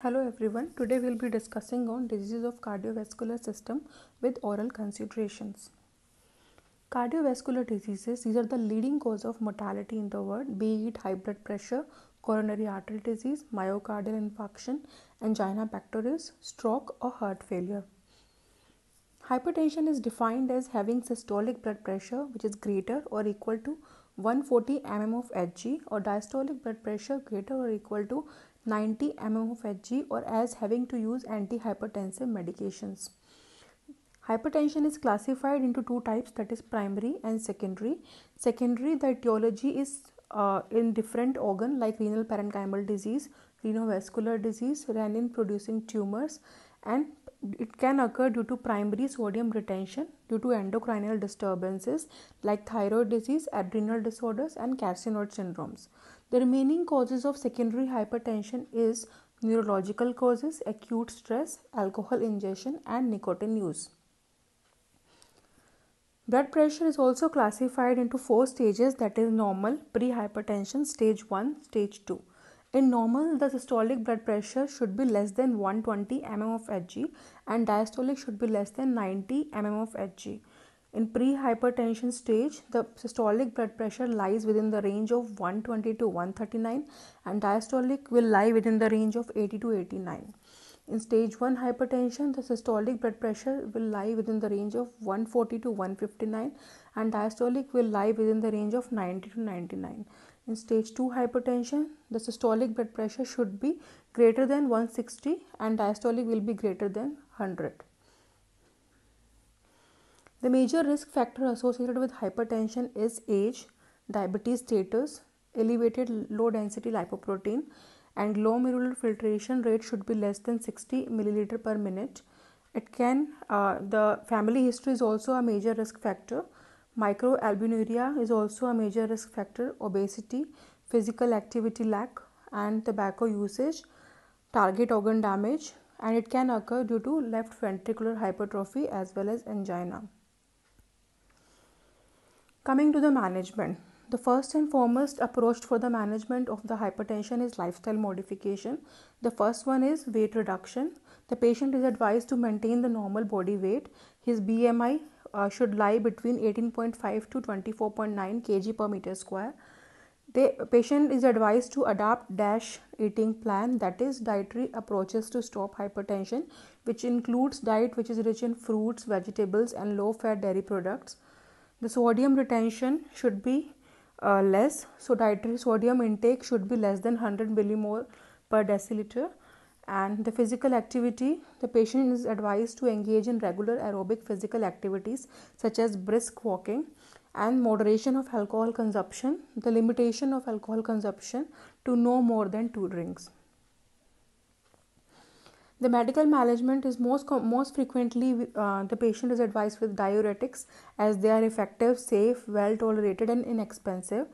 Hello everyone, today we'll be discussing on diseases of cardiovascular system with oral considerations. Cardiovascular diseases, these are the leading cause of mortality in the world, be it high blood pressure, coronary artery disease, myocardial infarction, angina pectoris, stroke or heart failure. Hypertension is defined as having systolic blood pressure which is greater or equal to 140 mm of Hg or diastolic blood pressure greater or equal to 90 mm of Hg or as having to use antihypertensive medications. Hypertension is classified into two types that is primary and secondary. Secondary the etiology is uh, in different organ like renal parenchymal disease, renovascular disease, renin producing tumors and it can occur due to primary sodium retention due to endocrinal disturbances like thyroid disease, adrenal disorders and carcinoid syndromes. The remaining causes of secondary hypertension is neurological causes, acute stress, alcohol ingestion and nicotine use. Blood pressure is also classified into four stages that is normal, prehypertension, stage 1, stage 2. In normal, the systolic blood pressure should be less than 120 mm of Hg and diastolic should be less than 90 mm of Hg. In pre-hypertension stage, the systolic blood pressure lies within the range of 120 to 139 and diastolic will lie within the range of 80 to 89. In stage 1 hypertension, the systolic blood pressure will lie within the range of 140 to 159 and diastolic will lie within the range of 90 to 99. In stage 2 hypertension, the systolic blood pressure should be greater than 160 and diastolic will be greater than 100. The major risk factor associated with hypertension is age, diabetes status, elevated low density lipoprotein, and low renal filtration rate should be less than 60 milliliter per minute. It can uh, the family history is also a major risk factor. Microalbuminuria is also a major risk factor. Obesity, physical activity lack, and tobacco usage, target organ damage, and it can occur due to left ventricular hypertrophy as well as angina. Coming to the management, the first and foremost approach for the management of the hypertension is lifestyle modification. The first one is weight reduction. The patient is advised to maintain the normal body weight. His BMI uh, should lie between 18.5 to 24.9 kg per meter square. The patient is advised to adopt dash eating plan that is dietary approaches to stop hypertension which includes diet which is rich in fruits, vegetables and low fat dairy products the sodium retention should be uh, less so dietary sodium intake should be less than 100 millimole per deciliter and the physical activity the patient is advised to engage in regular aerobic physical activities such as brisk walking and moderation of alcohol consumption the limitation of alcohol consumption to no more than 2 drinks the medical management is most most frequently uh, the patient is advised with diuretics as they are effective, safe, well tolerated, and inexpensive.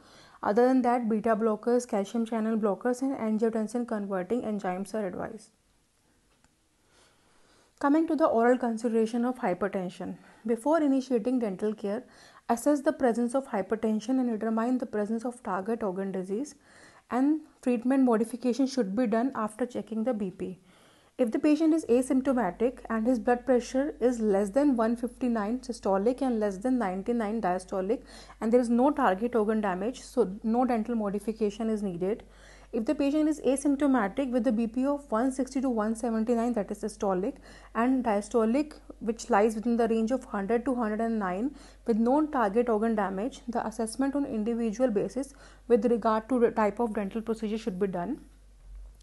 Other than that, beta blockers, calcium channel blockers, and angiotensin converting enzymes are advised. Coming to the oral consideration of hypertension. Before initiating dental care, assess the presence of hypertension and determine the presence of target organ disease and treatment modification should be done after checking the BP. If the patient is asymptomatic and his blood pressure is less than 159 systolic and less than 99 diastolic, and there is no target organ damage, so no dental modification is needed. If the patient is asymptomatic with the BP of 160 to 179, that is systolic, and diastolic, which lies within the range of 100 to 109, with no target organ damage, the assessment on individual basis with regard to the type of dental procedure should be done.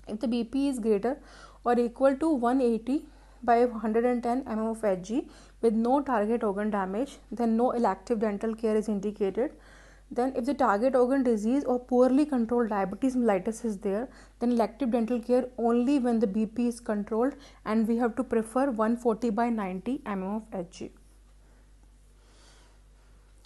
If the BP is greater or equal to 180 by 110 mm of Hg with no target organ damage, then no elective dental care is indicated. Then, if the target organ disease or poorly controlled diabetes mellitus is there, then elective dental care only when the BP is controlled, and we have to prefer 140 by 90 mm of Hg.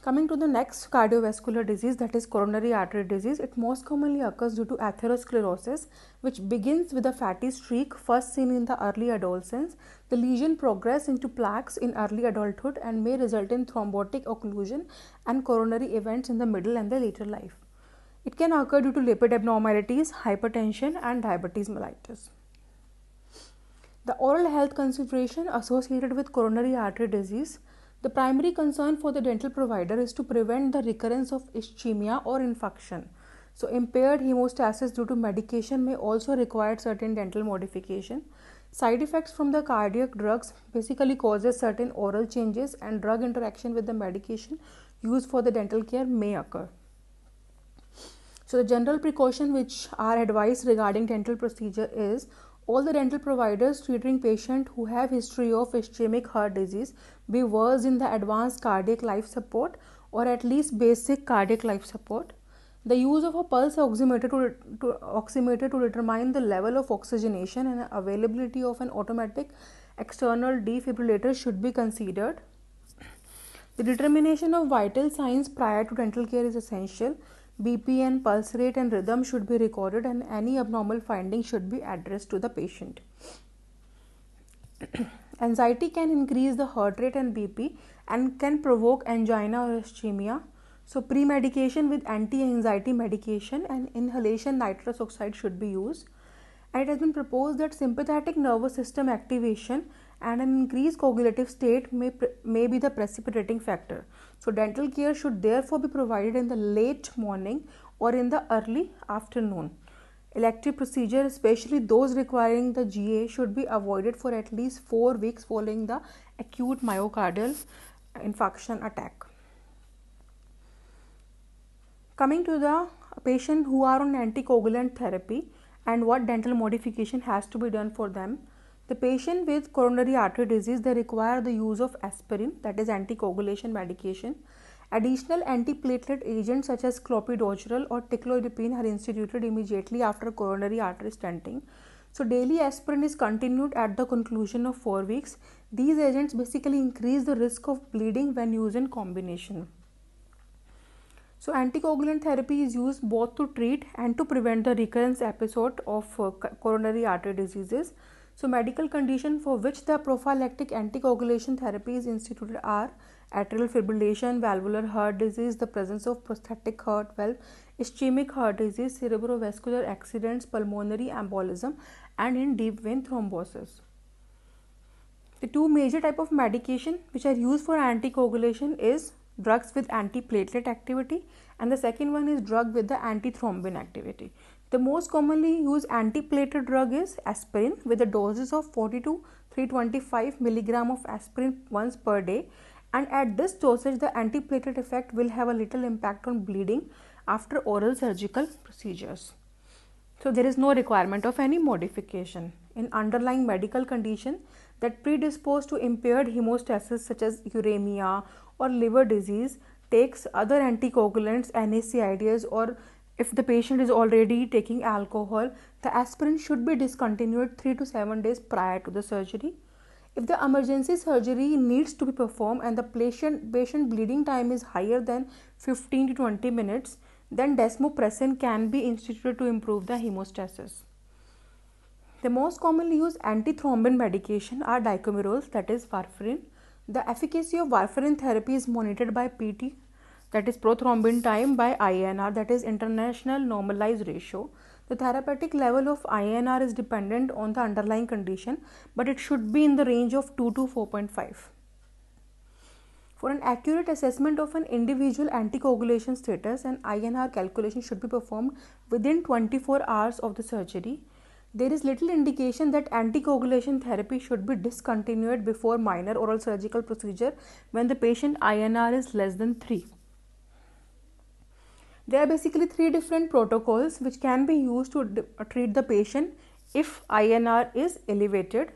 Coming to the next cardiovascular disease, that is coronary artery disease, it most commonly occurs due to atherosclerosis, which begins with a fatty streak first seen in the early adolescence. The lesion progresses into plaques in early adulthood and may result in thrombotic occlusion and coronary events in the middle and the later life. It can occur due to lipid abnormalities, hypertension, and diabetes mellitus. The oral health consideration associated with coronary artery disease the primary concern for the dental provider is to prevent the recurrence of ischemia or infarction. So, impaired hemostasis due to medication may also require certain dental modification. Side effects from the cardiac drugs basically causes certain oral changes and drug interaction with the medication used for the dental care may occur. So the general precaution which are advised regarding dental procedure is all the dental providers treating patients who have history of ischemic heart disease be versed in the advanced cardiac life support or at least basic cardiac life support the use of a pulse oximeter to, to, oximeter to determine the level of oxygenation and availability of an automatic external defibrillator should be considered the determination of vital signs prior to dental care is essential BPN, pulse rate, and rhythm should be recorded, and any abnormal finding should be addressed to the patient. Anxiety can increase the heart rate and BP and can provoke angina or ischemia. So, pre medication with anti anxiety medication and inhalation nitrous oxide should be used. And it has been proposed that sympathetic nervous system activation and an increased coagulative state may, may be the precipitating factor. So, dental care should therefore be provided in the late morning or in the early afternoon. Elective procedure, especially those requiring the GA, should be avoided for at least 4 weeks following the acute myocardial infarction attack. Coming to the patient who are on anticoagulant therapy and what dental modification has to be done for them. The patient with coronary artery disease, they require the use of aspirin, that is anticoagulation medication. Additional antiplatelet agents such as clopidogrel or ticlodipine are instituted immediately after coronary artery stenting. So daily aspirin is continued at the conclusion of 4 weeks. These agents basically increase the risk of bleeding when used in combination. So anticoagulant therapy is used both to treat and to prevent the recurrence episode of uh, coronary artery diseases. So, medical condition for which the prophylactic anticoagulation therapy is instituted are atrial fibrillation, valvular heart disease, the presence of prosthetic heart valve, ischemic heart disease, cerebrovascular accidents, pulmonary embolism, and in deep vein thrombosis. The two major type of medication which are used for anticoagulation is drugs with antiplatelet activity and the second one is drug with the antithrombin activity. The most commonly used antiplatelet drug is aspirin with a doses of 40 to 325 milligram of aspirin once per day and at this dosage the antiplatelet effect will have a little impact on bleeding after oral surgical procedures. So there is no requirement of any modification in underlying medical condition that predispose to impaired hemostasis such as uremia or liver disease takes other anticoagulants NSAIDs or if the patient is already taking alcohol, the aspirin should be discontinued 3 to 7 days prior to the surgery. If the emergency surgery needs to be performed and the patient, patient bleeding time is higher than 15 to 20 minutes, then desmopressin can be instituted to improve the hemostasis. The most commonly used antithrombin medication are dicomerols that is warfarin. The efficacy of warfarin therapy is monitored by PT that is prothrombin time by INR, that is international normalized ratio. The therapeutic level of INR is dependent on the underlying condition, but it should be in the range of 2 to 4.5. For an accurate assessment of an individual anticoagulation status, an INR calculation should be performed within 24 hours of the surgery. There is little indication that anticoagulation therapy should be discontinued before minor oral surgical procedure when the patient INR is less than 3. There are basically three different protocols which can be used to uh, treat the patient if INR is elevated.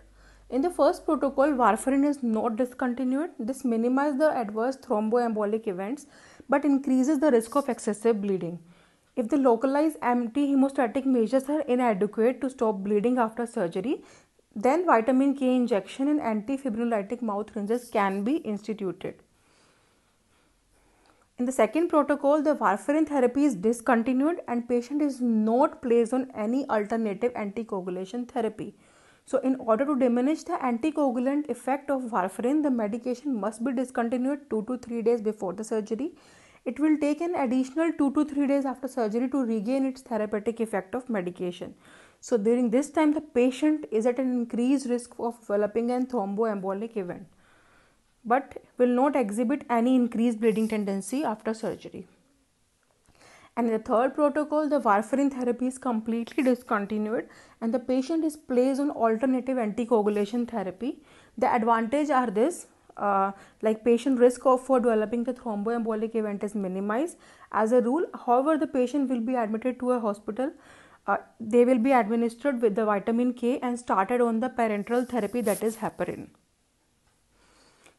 In the first protocol, warfarin is not discontinued. This minimizes the adverse thromboembolic events but increases the risk of excessive bleeding. If the localized anti hemostatic measures are inadequate to stop bleeding after surgery, then vitamin K injection and antifibrinolytic mouth rinses can be instituted. In the second protocol, the warfarin therapy is discontinued and patient is not placed on any alternative anticoagulation therapy. So, in order to diminish the anticoagulant effect of warfarin, the medication must be discontinued 2 to 3 days before the surgery. It will take an additional 2 to 3 days after surgery to regain its therapeutic effect of medication. So, during this time, the patient is at an increased risk of developing a thromboembolic event but will not exhibit any increased bleeding tendency after surgery. And in the third protocol, the warfarin therapy is completely discontinued and the patient is placed on alternative anticoagulation therapy. The advantage are this uh, like patient risk of for developing the thromboembolic event is minimized as a rule however the patient will be admitted to a hospital uh, they will be administered with the vitamin k and started on the parenteral therapy that is heparin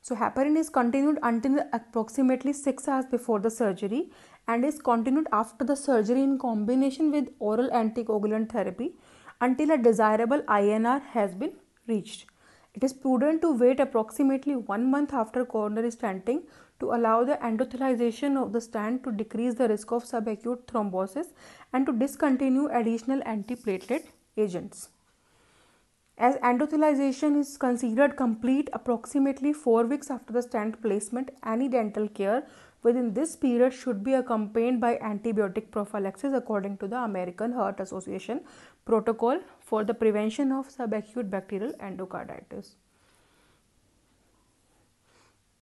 so, heparin is continued until approximately 6 hours before the surgery and is continued after the surgery in combination with oral anticoagulant therapy until a desirable INR has been reached. It is prudent to wait approximately one month after coronary stenting to allow the endothelization of the stent to decrease the risk of subacute thrombosis and to discontinue additional antiplatelet agents. As endothelialization is considered complete approximately 4 weeks after the stent placement, any dental care within this period should be accompanied by antibiotic prophylaxis according to the American Heart Association protocol for the prevention of subacute bacterial endocarditis.